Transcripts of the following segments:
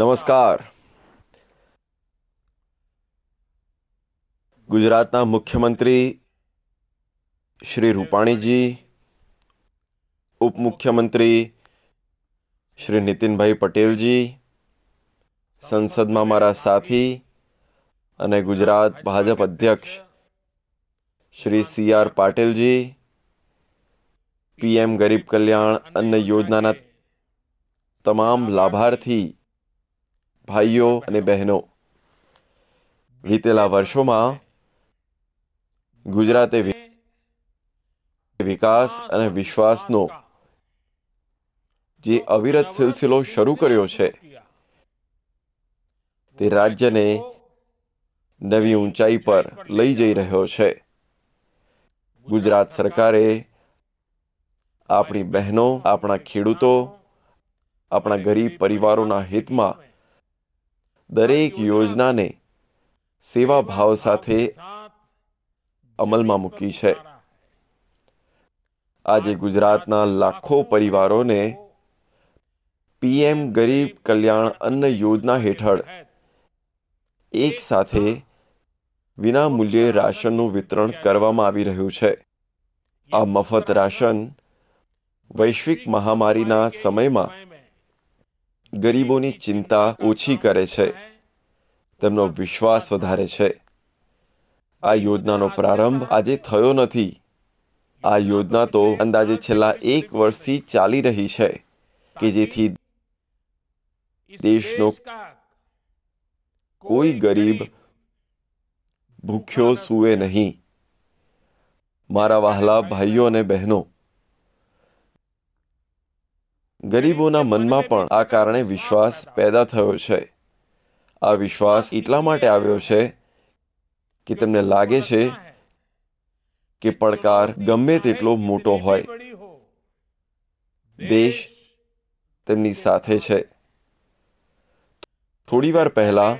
નમસ્કાર ગુજરાતના મુખ્યમંત્રી શ્રી રૂપાણીજી ઉપમુખ્યમંત્રી શ્રી નીતિનભાઈ પટેલજી સંસદમાં મારા સાથી અને ગુજરાત ભાજપ અધ્યક્ષ શ્રી સી આર પાટીલજી પીએમ ગરીબ કલ્યાણ અન્ન યોજનાના તમામ લાભાર્થી ભાઈઓ અને બહેનો વીતેલા વર્ષોમાં ગુજરાતે વિકાસ અને વિશ્વાસનો જે અવિરત સિલસિલો શરૂ કર્યો છે તે રાજ્યને નવી ઊંચાઈ પર લઈ જઈ રહ્યો છે ગુજરાત સરકારે આપણી બહેનો આપણા ખેડૂતો આપણા ગરીબ પરિવારોના હિતમાં દરેક યોજનાને સેવા ભાવ સાથે અમલમાં મૂકી છે આજે ગુજરાતના લાખો પરિવારોને પીએમ ગરીબ કલ્યાણ અન્ન યોજના હેઠળ એક સાથે વિના મૂલ્યે રાશનનું વિતરણ કરવામાં આવી રહ્યું છે આ મફત રાશન વૈશ્વિક મહામારીના સમયમાં ગરીબોની ચિંતા ઓછી કરે છે તેમનો વિશ્વાસ વધારે છે આ યોજનાનો પ્રારંભ આજે થયો નથી આ યોજના તો અંદાજે છેલ્લા એક વર્ષથી ચાલી રહી છે કે જેથી દેશનો કોઈ ગરીબ ભૂખ્યો સૂવે નહીં મારા વહાલા ભાઈઓ અને બહેનો ગરીબોના મનમાં પણ આ કારણે વિશ્વાસ પેદા થયો છે આ વિશ્વાસ એટલા માટે આવ્યો છે કે તેમને લાગે છે કે પડકાર ગમે તેટલો મોટો હોય દેશ તેમની સાથે છે થોડી વાર પહેલાં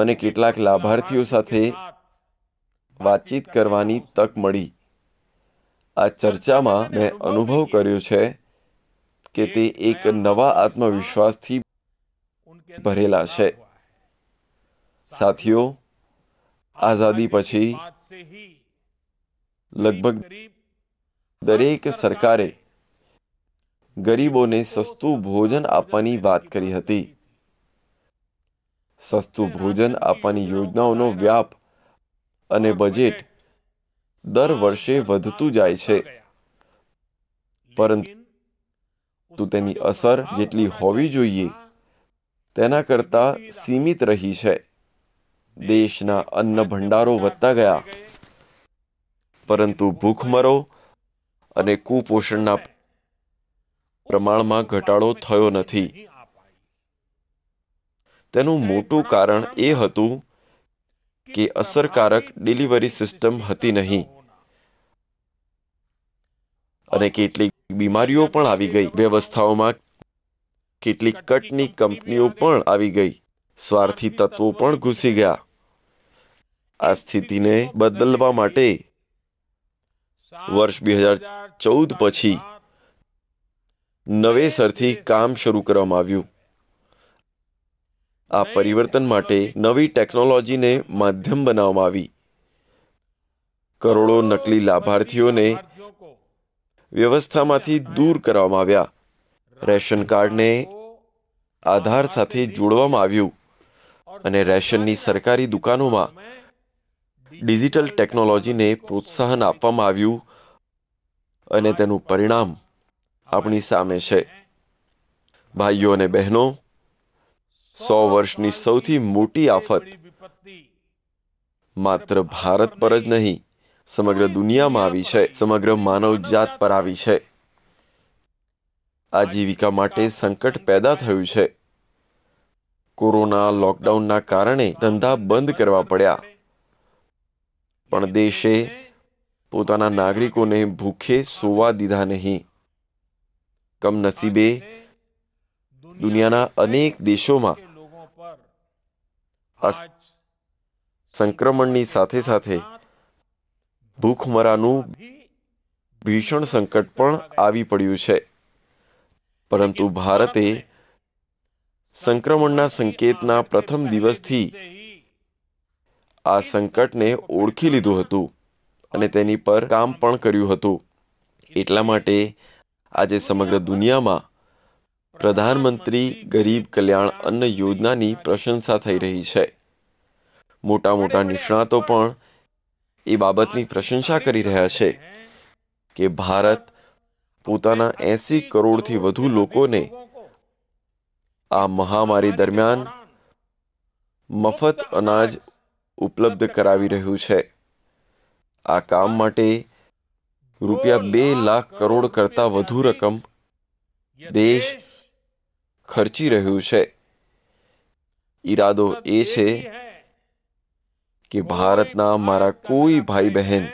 મને કેટલાક લાભાર્થીઓ સાથે વાતચીત કરવાની તક મળી આ ચર્ચામાં મેં અનુભવ કર્યો છે કે તે એક નવા આત્મવિશ્વાસથી ભરેલા છે સાથીઓ આઝાદી પછી લગભગ દરેક સરકારે ગરીબોને સસ્તું ભોજન આપવાની વાત કરી હતી સસ્તું ભોજન આપવાની યોજનાઓનો વ્યાપ અને બજેટ દર વર્ષે વધતું જાય છે પરંતુ તો તેની અસર જેટલી હોવી જોઈએ તેના કરતા સીમિત રહી છે દેશના અન્ન ભંડારો વધતા ગયા પરંતુ ભૂખમરો અને કુપોષણના પ્રમાણમાં ઘટાડો થયો નથી તેનું મોટું કારણ એ હતું કે અસરકારક ડિલિવરી સિસ્ટમ હતી નહીં અને કેટલીક બીમારીઓ પણ આવી ગઈ વ્યવસ્થાઓમાં કેટલીક કટની કંપનીઓ પણ આવી ગઈ સ્વાર્થી તત્વો પણ ઘૂસી ગયા આ સ્થિતિને બદલવા માટે વર્ષ બે હજાર ચૌદ પછી નવેસરથી કામ શરૂ કરવામાં આવ્યું આ પરિવર્તન માટે નવી ટેકનોલોજીને માધ્યમ બનાવવામાં આવી કરોડો નકલી લાભાર્થીઓને વ્યવસ્થામાંથી દૂર કરવામાં આવ્યા રેશન કાર્ડને આધાર સાથે જોડવામાં આવ્યું અને રેશનની સરકારી દુકાનોમાં ડિજિટલ ટેકનોલોજીને પ્રોત્સાહન આપવામાં આવ્યું અને તેનું પરિણામ આપણી સામે છે ભાઈઓ અને બહેનો સો વર્ષની સૌથી મોટી આફત માત્ર ભારત પર જ નહીં સમગ્ર દુનિયામાં આવી છે સમગ્ર માનવજાત પર આવી છે આજીવિકા માટે સંકટ પેદા થયું છે કોરોના લોકડાઉનના કારણે ધંધા બંધ કરવા પડ્યા પણ દેશે પોતાના નાગરિકોને ભૂખે સોવા દીધા નહીં કમનસીબે દુનિયાના અનેક દેશોમાં સંક્રમણની સાથે સાથે ભૂખમરાનું ભીષણ સંકટ પણ આવી પડ્યું છે પરંતુ ભારતે સંક્રમણના સંકેતના પ્રથમ દિવસથી આ સંકટને ઓળખી લીધું હતું અને તેની પર કામ પણ કર્યું હતું એટલા માટે આજે સમગ્ર દુનિયામાં પ્રધાનમંત્રી ગરીબ કલ્યાણ અન્ન યોજનાની પ્રશંસા થઈ રહી છે મોટા મોટા નિષ્ણાતો પણ એ બાબતની પ્રશંસા કરી રહ્યા છે કે ભારત પોતાના એસી કરોડથી વધુ લોકોને આ મહામારી દરમિયાન મફત અનાજ ઉપલબ્ધ કરાવી રહ્યું છે આ કામ માટે રૂપિયા બે લાખ કરોડ કરતાં વધુ રકમ દેશ ખર્ચી રહ્યું છે ઈરાદો એ છે કે ભારતના મારા કોઈ ભાઈ બહેન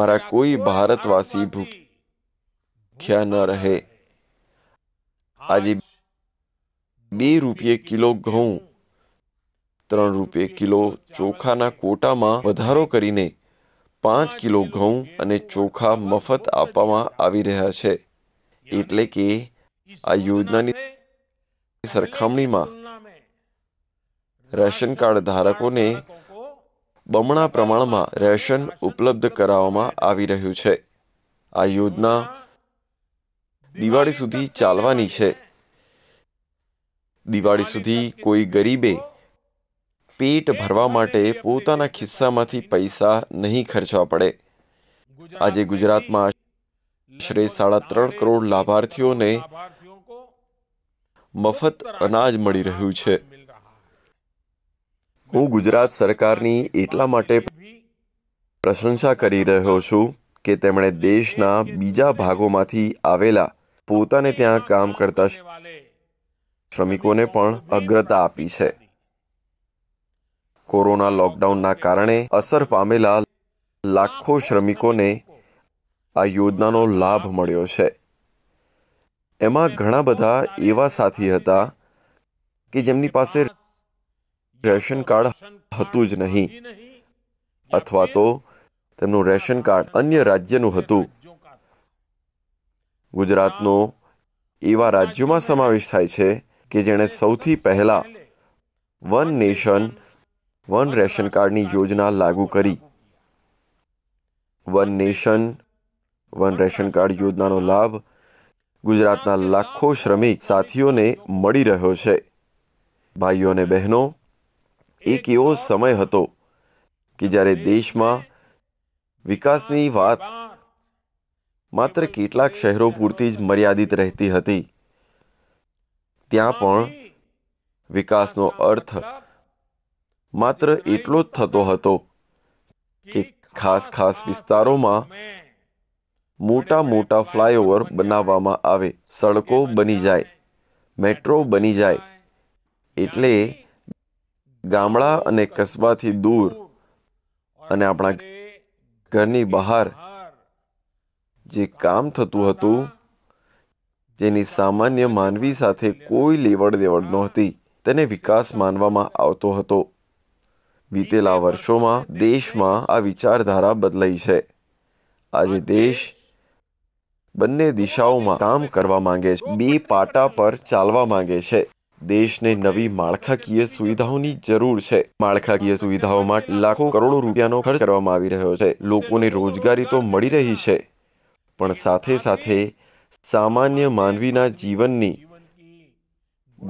મારા કોઈ ભારતવાસી ભૂખ્યા ન રહે આજે બે રૂપિયે કિલો ઘઉં ત્રણ રૂપિયે કિલો ચોખાના કોટામાં વધારો કરીને પાંચ કિલો ઘઉં અને ચોખા મફત આપવામાં આવી રહ્યા છે એટલે કે આ યોજનાની સરખામણીમાં રેશન કાર્ડ ધારકોને બમણા પ્રમાણમાં રેશન ઉપલબ્ધ કરાવવામાં આવી રહ્યું છે આ યોજના દિવાળી સુધી ચાલવાની છે દિવાળી સુધી કોઈ ગરીબે પેટ ભરવા માટે પોતાના ખિસ્સામાંથી પૈસા નહીં ખર્ચવા પડે આજે ગુજરાતમાં આશરે સાડા ત્રણ કરોડ લાભાર્થીઓને મફત અનાજ મળી રહ્યું છે હું ગુજરાત સરકારની એટલા માટે પ્રશંસા કરી રહ્યો છું કે તેમણે દેશના બીજા ભાગોમાંથી આવેલા પોતાને ત્યાં કામ કરતા શ્રમિકોને પણ અગ્રતા આપી છે કોરોના લોકડાઉનના કારણે અસર પામેલા લાખો શ્રમિકોને આ યોજનાનો લાભ મળ્યો છે એમાં ઘણા બધા એવા સાથી હતા કે જેમની પાસે રેશન કાર્ડ હતું જ નહીં અથવા તો તેમનું રેશન કાર્ડ અન્ય રાજ્યનું હતું ગુજરાતનો એવા રાજ્યોમાં સમાવેશ થાય છે કે જેણે સૌથી પહેલાં વન નેશન વન રેશન કાર્ડની યોજના લાગુ કરી one nation one ration card યોજનાનો લાભ ગુજરાતના લાખો શ્રમિક સાથીઓને મળી રહ્યો છે ભાઈઓ અને બહેનો એક એવો સમય હતો કે જ્યારે દેશમાં વિકાસની વાત માત્ર કેટલાક શહેરો પૂરતી જ મર્યાદિત રહેતી હતી ત્યાં પણ વિકાસનો અર્થ માત્ર એટલો જ થતો હતો કે ખાસ ખાસ વિસ્તારોમાં મોટા મોટા ફ્લાયઓવર બનાવવામાં આવે સડકો બની જાય મેટ્રો બની જાય એટલે ગામડા અને કસ્બાથી દૂર અને આપણા ઘરની બહાર જે કામ થતું હતું જેની સામાન્ય માનવી સાથે કોઈ લેવડ દેવડ નહોતી તેને વિકાસ માનવામાં આવતો હતો વીતેલા વર્ષોમાં દેશમાં આ વિચારધારા બદલાઈ છે આજે દેશ બંને દિશાઓમાં કામ કરવા માંગે છે બે પાટા પર ચાલવા માંગે છે દેશને નવી માળખાકીય સુવિધાઓની જરૂર છે માળખાકીય સુવિધાઓ માટે લાખો કરોડો રૂપિયાનો ખર્ચ કરવામાં આવી રહ્યો છે લોકોને રોજગારી તો મળી રહી છે પણ સાથે સાથે સામાન્ય માનવીના જીવનની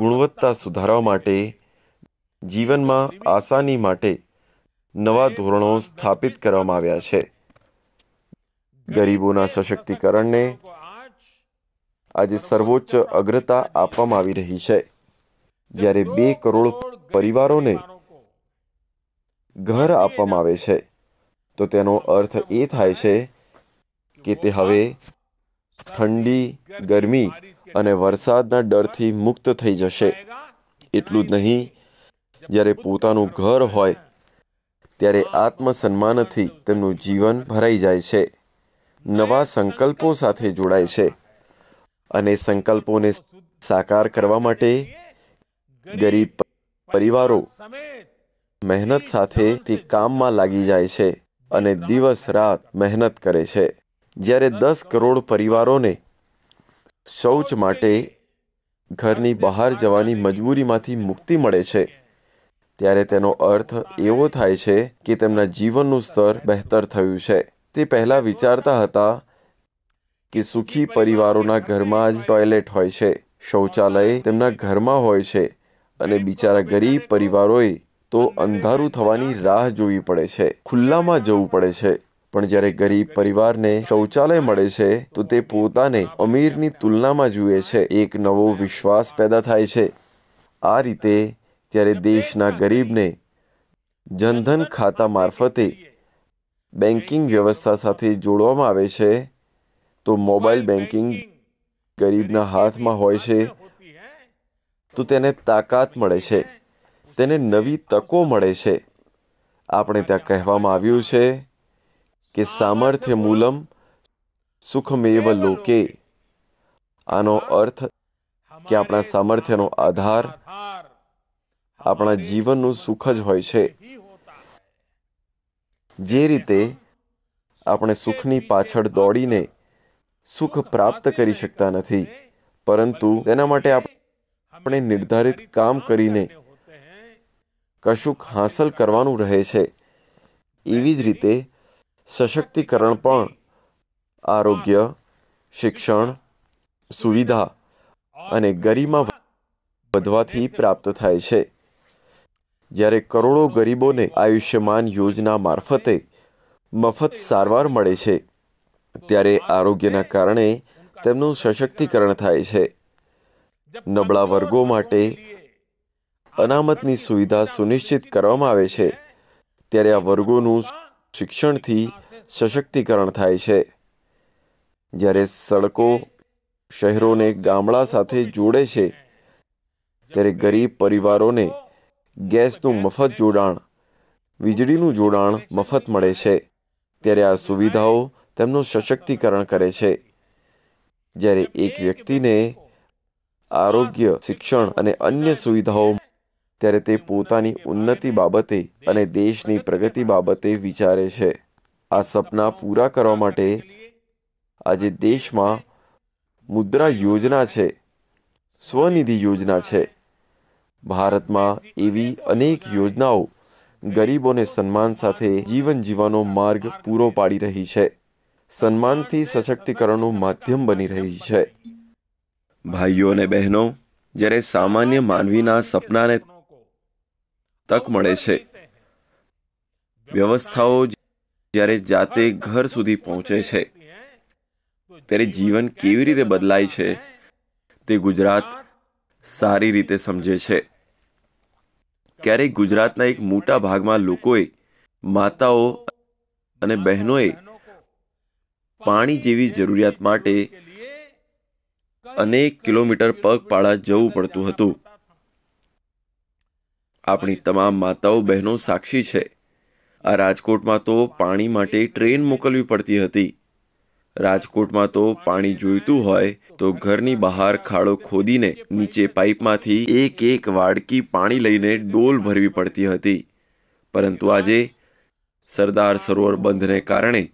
ગુણવત્તા સુધારવા માટે જીવનમાં આસાની માટે નવા ધોરણો સ્થાપિત કરવામાં આવ્યા છે ગરીબોના સશક્તિકરણને આજે સર્વોચ્ચ અગ્રતા આપવામાં આવી રહી છે જ્યારે બે કરોડ પરિવારોને ઘર આપવામાં આવે છે તો તેનો અર્થ એ થાય છે કે તે હવે ઠંડી ગરમી અને વરસાદના ડરથી મુક્ત થઈ જશે એટલું જ નહીં જ્યારે પોતાનું ઘર હોય ત્યારે આત્મસન્માનથી તેમનું જીવન ભરાઈ જાય છે નવા સંકલ્પો સાથે જોડાય છે અને સંકલ્પોને સાકાર કરવા માટે ગરીબ પરિવારો મહેનત સાથે તે કામમાં લાગી જાય છે અને દિવસ રાત મહેનત કરે છે જ્યારે દસ કરોડ પરિવારોને શૌચ માટે ઘરની બહાર જવાની મજબૂરીમાંથી મુક્તિ મળે છે ત્યારે તેનો અર્થ એવો થાય છે કે તેમના જીવનનું સ્તર બહેતર થયું છે તે પહેલાં વિચારતા હતા કે સુખી પરિવારોના ઘરમાં જ ટોયલેટ હોય છે શૌચાલય તેમના ઘરમાં હોય છે અને બિચારા ગરીબ પરિવારોએ તો અંધારું થવાની રાહ જોવી પડે છે ખુલ્લામાં જવું પડે છે પણ જ્યારે ગરીબ પરિવારને શૌચાલય મળે છે તો તે પોતાને અમીરની તુલનામાં જુએ છે એક નવો વિશ્વાસ પેદા થાય છે આ રીતે જ્યારે દેશના ગરીબને જનધન ખાતા મારફતે બેન્કિંગ વ્યવસ્થા સાથે જોડવામાં આવે છે તો મોબાઈલ બેન્કિંગ ગરીબના હાથમાં હોય છે તો તેને તાકાત મળે છે તેને નવી તકો મળે છે આપણે ત્યાં કહેવામાં આવ્યું છે કે સામર્થ્ય મૂલમ સુખમેવ લોકે આનો અર્થ કે આપણા સામર્થ્યનો આધાર આપણા જીવનનું સુખ જ હોય છે જે રીતે આપણે સુખની પાછળ દોડીને સુખ પ્રાપ્ત કરી શકતા નથી પરંતુ તેના માટે આપણે આપણે નિર્ધારિત કામ કરીને કશુંક હાંસલ કરવાનું રહે છે એવી જ રીતે સશક્તિકરણ પણ આરોગ્ય શિક્ષણ સુવિધા અને ગરિમા વધવાથી પ્રાપ્ત થાય છે જ્યારે કરોડો ગરીબોને આયુષ્યમાન યોજના મારફતે મફત સારવાર મળે છે ત્યારે આરોગ્યના કારણે તેમનું સશક્તિકરણ થાય છે નબળા વર્ગો માટે અનામતની સુવિધા સુનિશ્ચિત કરવામાં આવે છે ત્યારે આ વર્ગોનું શિક્ષણથી સશક્તિકરણ થાય છે જ્યારે સડકો શહેરોને ગામડા સાથે જોડે છે ત્યારે ગરીબ પરિવારોને ગેસનું મફત જોડાણ વીજળીનું જોડાણ મફત મળે છે ત્યારે આ સુવિધાઓ તેમનું સશક્તિકરણ કરે છે જ્યારે એક વ્યક્તિને આરોગ્ય શિક્ષણ અને અન્ય સુવિધાઓ ત્યારે તે પોતાની ઉન્નતિ બાબતે અને દેશની પ્રગતિ બાબતે વિચારે છે આ સપના પૂરા કરવા માટે આજે દેશમાં મુદ્રા યોજના છે સ્વનિધિ યોજના છે ભારતમાં એવી અનેક યોજનાઓ ગરીબોને સન્માન સાથે જીવન જીવવાનો માર્ગ પૂરો પાડી રહી છે સન્માનથી સશક્તિકરણનું માધ્યમ બની રહી છે ભાઈઓ અને બહેનો જ્યારે સામાન્ય માનવીના સપનાને તક મળે છે વ્યવસ્થાઓ જ્યારે જાતે ઘર સુધી પહોંચે છે ત્યારે જીવન કેવી રીતે બદલાય છે તે ગુજરાત સારી રીતે સમજે છે ક્યારેક ગુજરાતના એક મોટા ભાગમાં લોકોએ માતાઓ અને બહેનોએ પાણી જેવી જરૂરિયાત માટે અનેક કિલોમીટર પગપાળા જવું પડતું હતું આપણી તમામ માતાઓ બહેનો સાક્ષી છે આ રાજકોટમાં તો પાણી માટે ટ્રેન મોકલવી પડતી હતી રાજકોટમાં તો પાણી જોઈતું હોય તો ઘરની બહાર ખાડો ખોદીને નીચે પાઇપમાંથી એક એક વાડકી પાણી લઈને ડોલ ભરવી પડતી હતી પરંતુ આજે સરદાર સરોવર બંધને કારણે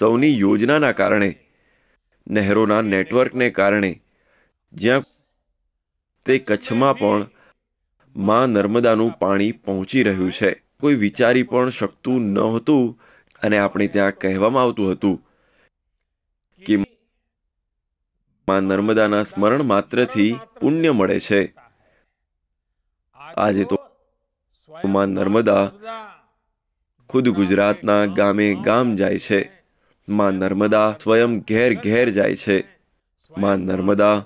સૌની યોજનાના કારણે નહેરોના નેટવર્કને કારણે જ્યાં તે કચ્છમાં પણ માં નર્મદાનું પાણી પહોંચી રહ્યું છે કોઈ વિચારી પણ શકતું નહોતું અને આપણે ત્યાં કહેવામાં આવતું હતું કે માં નર્મદાના સ્મરણ માત્રથી પુણ્ય મળે છે આજે તો માં નર્મદા ખુદ ગુજરાતના ગામે ગામ જાય છે માં નર્મદા સ્વયં ઘેર ઘેર જાય છે માં નર્મદા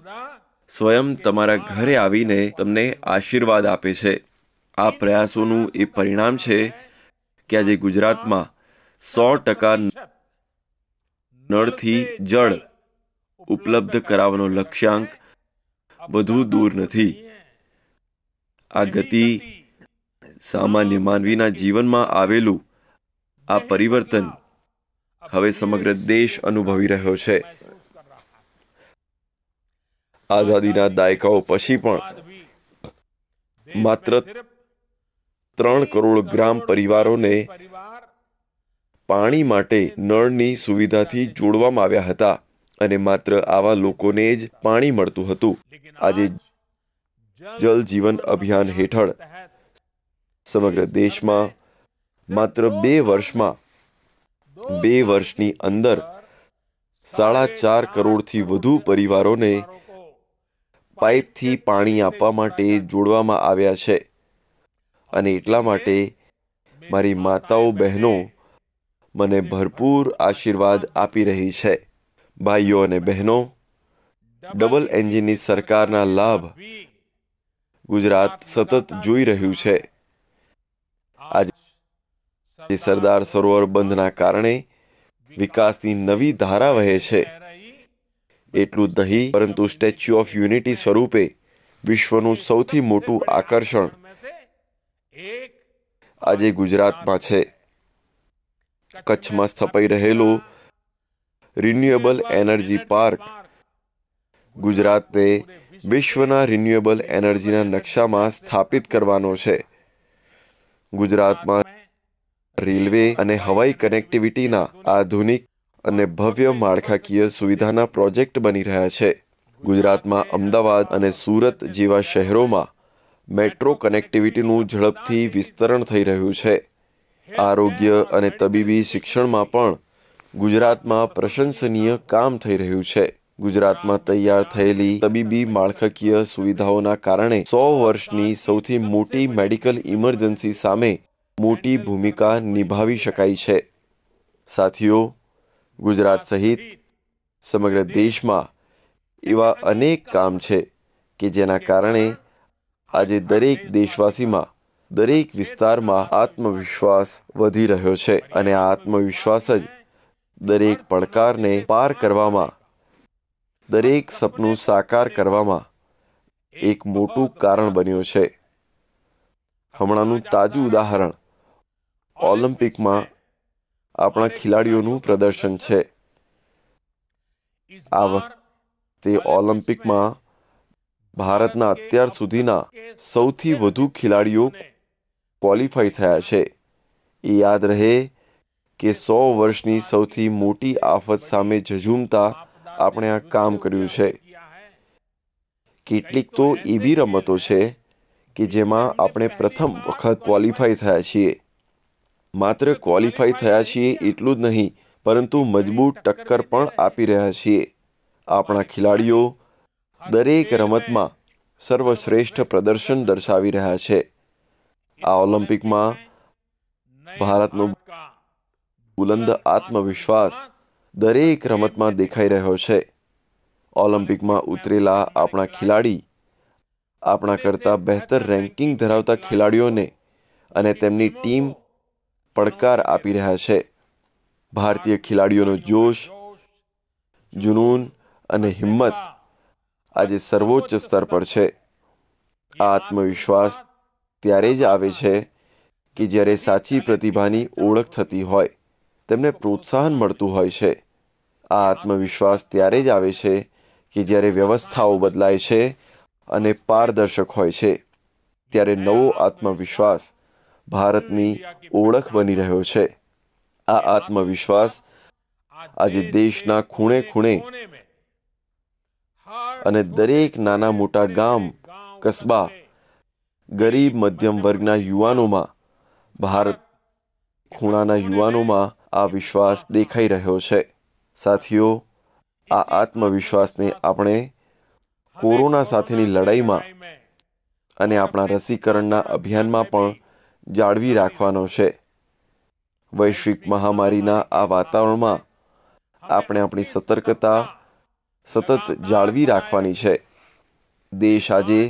સ્વયં તમારા ઘરે આવીને તમને આશીર્વાદ આપે છે આ પ્રયાસોનું એ પરિણામ છે કે આજે ગુજરાતમાં સો ટકા નળથી જળ ઉપલબ્ધ કરાવવાનો લક્ષ્યાંક વધુ દૂર નથી આ ગતિ સામાન્ય માનવીના જીવનમાં આવેલું આ પરિવર્તન હવે સમગ્ર દેશ અનુભવી રહ્યો છે આઝાદીના દાયકાઓ પછી પણ માત્ર ત્રણ કરોડ ગ્રામ પરિવારોને પાણી માટે નળની સુવિધાથી જોડવામાં આવ્યા હતા અને માત્ર આવા લોકોને જ પાણી મળતું હતું આજે જલ જીવન અભિયાન હેઠળ સમગ્ર દેશમાં માત્ર બે વર્ષમાં બે વર્ષની અંદર સાડા ચાર કરોડથી વધુ પરિવારોને પાઇપથી પાણી આપવા માટે જોડવામાં આવ્યા છે અને એટલા માટે મારી માતાઓ બહેનો મને ભરપૂર આશીર્વાદ આપી રહી છે ભાઈઓ અને બહેનો ડબલ એન્જિનની સરકારના લાભ ગુજરાત સતત જોઈ રહ્યું છે આજે જે સરદાર સરોવર બંધના કારણે વિકાસની નવી ધારા વહે છે એટલું નહીં પરંતુ સ્ટેચ્યુ ઓફ યુનિટી સ્વરૂપે વિશ્વનું સૌથી મોટું આકર્ષણ આજે ગુજરાતમાં છે કચ્છમાં સ્થપાઈ રહેલું રિન્યુએબલ એનર્જી પાર્ક ગુજરાતને વિશ્વના રિન્યુએબલ એનર્જીના નકશામાં સ્થાપિત કરવાનો છે ગુજરાતમાં રેલવે અને હવાઈ કનેક્ટિવિટીના આધુનિક અને ભવ્ય માળખાકીય સુવિધાના પ્રોજેક્ટ બની રહ્યા છે ગુજરાતમાં અમદાવાદ અને સુરત જેવા શહેરોમાં મેટ્રો કનેક્ટિવિટીનું ઝડપથી વિસ્તરણ થઈ રહ્યું છે આરોગ્ય અને તબીબી શિક્ષણમાં પણ ગુજરાતમાં પ્રશંસનીય કામ થઈ રહ્યું છે ગુજરાતમાં તૈયાર થયેલી તબીબી માળખાકીય સુવિધાઓના કારણે સો વર્ષની સૌથી મોટી મેડિકલ ઇમરજન્સી સામે મોટી ભૂમિકા નિભાવી શકાય છે સાથીઓ ગુજરાત સહિત સમગ્ર દેશમાં એવા અનેક કામ છે કે જેના કારણે આજે દરેક દેશવાસીમાં દરેક વિસ્તારમાં આત્મવિશ્વાસ વધી રહ્યો છે અને આ આત્મવિશ્વાસ જ દરેક પડકારને પાર કરવામાં દરેક સપનું સાકાર કરવામાં એક મોટું કારણ બન્યું છે હમણાંનું તાજું ઉદાહરણ ઓલિમ્પિકમાં આપણા ખેલાડીઓનું પ્રદર્શન છે આ વખતે ઓલિમ્પિકમાં ભારતના અત્યાર સુધીના સૌથી વધુ ખેલાડીઓ ક્વોલિફાય થયા છે એ યાદ રહે કે સો વર્ષની સૌથી મોટી આફત સામે ઝઝૂમતા આપણે આ કામ કર્યું છે કેટલીક તો એવી રમતો છે કે જેમાં આપણે પ્રથમ વખત ક્વોલિફાય થયા છીએ માત્ર ક્વોલિફાઈ થયા છીએ એટલું જ નહીં પરંતુ મજબૂત ટક્કર પણ આપી રહ્યા છીએ આપણા ખેલાડીઓ દરેક રમતમાં સર્વશ્રેષ્ઠ પ્રદર્શન દર્શાવી રહ્યા છે આ ઓલિમ્પિકમાં ભારતનો બુલંદ આત્મવિશ્વાસ દરેક રમતમાં દેખાઈ રહ્યો છે ઓલિમ્પિકમાં ઉતરેલા આપણા ખેલાડી આપણા કરતાં બહેતર રેન્કિંગ ધરાવતા ખેલાડીઓને અને તેમની ટીમ પડકાર આપી રહ્યા છે ભારતીય ખેલાડીઓનો જોશ જુનૂન અને હિંમત આજે સર્વોચ્ચ સ્તર પર છે આ આત્મવિશ્વાસ ત્યારે જ આવે છે કે જ્યારે સાચી પ્રતિભાની ઓળખ થતી હોય તેમને પ્રોત્સાહન મળતું હોય છે આ આત્મવિશ્વાસ ત્યારે જ આવે છે કે જ્યારે વ્યવસ્થાઓ બદલાય છે અને પારદર્શક હોય છે ત્યારે નવો આત્મવિશ્વાસ ભારતની ઓળખ બની રહ્યો છે આ આત્મવિશ્વાસ આજે દેશના ખૂણે ખૂણે અને દરેક નાના મોટા ગામ કસ્બા ગરીબ મધ્યમ વર્ગના યુવાનોમાં ભારત ખૂણાના યુવાનોમાં આ વિશ્વાસ દેખાઈ રહ્યો છે સાથીઓ આ આત્મવિશ્વાસને આપણે કોરોના સાથેની લડાઈમાં અને આપણા રસીકરણના અભિયાનમાં પણ જાળવી રાખવાનો છે વૈશ્વિક મહામારીના આ વાતાવરણમાં આપણે આપણી સતર્કતા સતત જાળવી રાખવાની છે દેશ આજે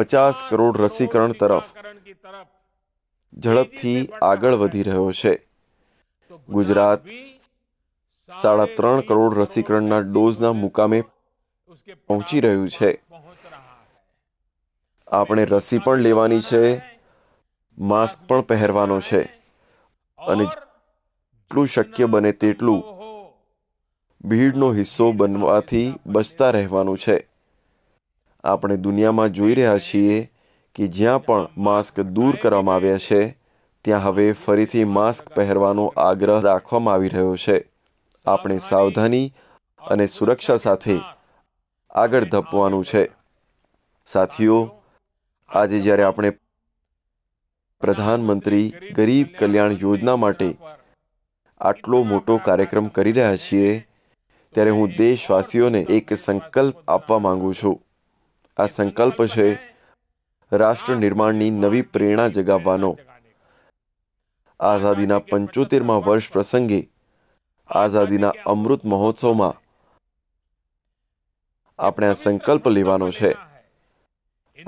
પચાસ કરોડ રસીકરણ તરફ ઝડપથી આગળ વધી રહ્યો છે ગુજરાત સાડા ત્રણ કરોડ રસીકરણના ડોઝના મુકામે પહોંચી રહ્યું છે આપણે રસી પણ લેવાની છે માસ્ક પણ પહેરવાનો છે અને જેટલું શક્ય બને તેટલું ભીડનો હિસ્સો બનવાથી બચતા રહેવાનું છે આપણે દુનિયામાં જોઈ રહ્યા છીએ કે જ્યાં પણ માસ્ક દૂર કરવામાં આવ્યા છે ત્યાં હવે ફરીથી માસ્ક પહેરવાનો આગ્રહ રાખવામાં આવી રહ્યો છે આપણે સાવધાની અને સુરક્ષા સાથે આગળ ધપવાનું છે સાથીઓ આજે જ્યારે આપણે પ્રધાનમંત્રી ગરીબ કલ્યાણ યોજના માટે આટલો મોટો કાર્યક્રમ કરી રહ્યા છીએ ત્યારે હું દેશવાસીઓને એક સંકલ્પ આપવા માંગુ છું આ સંકલ્પ છે રાષ્ટ્ર નિર્માણની નવી પ્રેરણા જગાવવાનો આઝાદીના પંચોતેરમાં વર્ષ પ્રસંગે આઝાદીના અમૃત મહોત્સવમાં આપણે આ સંકલ્પ લેવાનો છે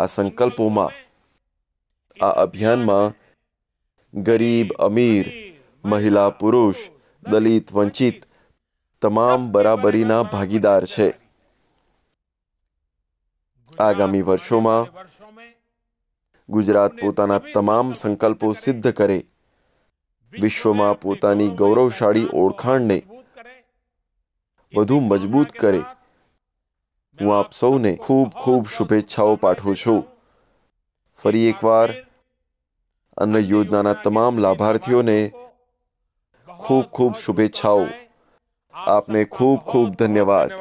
આ સંકલ્પોમાં આ અભિયાનમાં ગરીબ અમીર મહિલા પુરુષ દલિત વંચિત તમામ બરાબરીના ભાગીદાર છે આગામી વર્ષોમાં ગુજરાત પોતાના તમામ સંકલ્પો સિદ્ધ કરે વિશ્વમાં પોતાની ગૌરવશાળી ઓળખાણને વધુ મજબૂત કરે હું આપ સૌને ખૂબ ખૂબ શુભેચ્છાઓ પાઠવું છું ફરી એકવાર અન્ન યોજનાના તમામ લાભાર્થીઓને ખૂબ ખૂબ શુભેચ્છાઓ આપને ખૂબ ખૂબ ધન્યવાદ